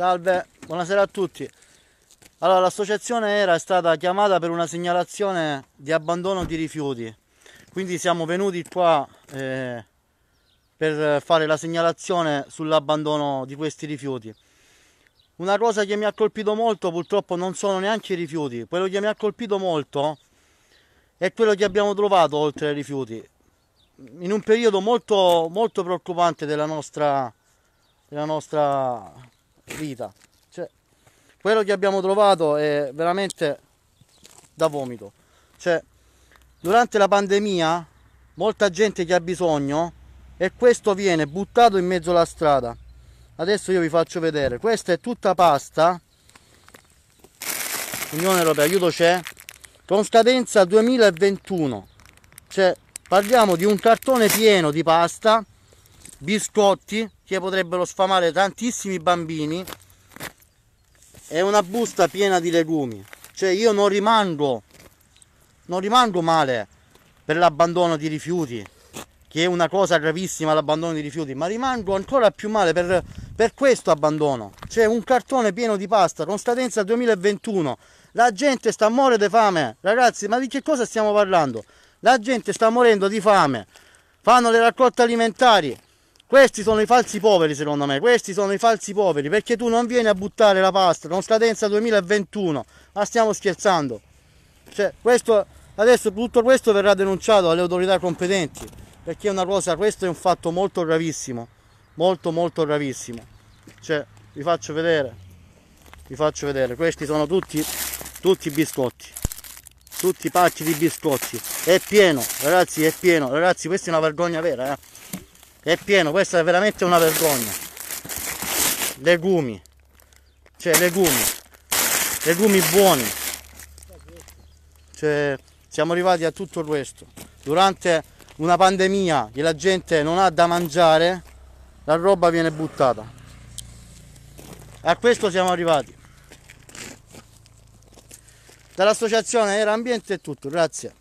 Salve, buonasera a tutti. Allora, l'associazione era stata chiamata per una segnalazione di abbandono di rifiuti, quindi siamo venuti qua eh, per fare la segnalazione sull'abbandono di questi rifiuti. Una cosa che mi ha colpito molto purtroppo non sono neanche i rifiuti, quello che mi ha colpito molto è quello che abbiamo trovato oltre ai rifiuti, in un periodo molto, molto preoccupante della nostra, della nostra vita. Cioè, quello che abbiamo trovato è veramente da vomito. Cioè, durante la pandemia, molta gente che ha bisogno e questo viene buttato in mezzo alla strada. Adesso io vi faccio vedere. Questa è tutta pasta. Unione Europea, aiuto c'è. Con scadenza 2021. Cioè, parliamo di un cartone pieno di pasta, biscotti, che potrebbero sfamare tantissimi bambini è una busta piena di legumi cioè io non rimango non rimango male per l'abbandono di rifiuti che è una cosa gravissima l'abbandono di rifiuti ma rimango ancora più male per, per questo abbandono c'è cioè, un cartone pieno di pasta con scadenza 2021 la gente sta morendo di fame ragazzi ma di che cosa stiamo parlando la gente sta morendo di fame fanno le raccolte alimentari questi sono i falsi poveri secondo me, questi sono i falsi poveri, perché tu non vieni a buttare la pasta, con scadenza 2021, ma stiamo scherzando. Cioè, questo, adesso tutto questo verrà denunciato alle autorità competenti, perché è una cosa, questo è un fatto molto gravissimo, molto molto gravissimo. Cioè, vi faccio vedere, vi faccio vedere, questi sono tutti, tutti i biscotti, tutti i pacchi di biscotti, è pieno, ragazzi, è pieno, ragazzi, questa è una vergogna vera, eh è pieno questa è veramente una vergogna legumi cioè legumi legumi buoni cioè siamo arrivati a tutto questo durante una pandemia che la gente non ha da mangiare la roba viene buttata a questo siamo arrivati dall'associazione era ambiente è tutto grazie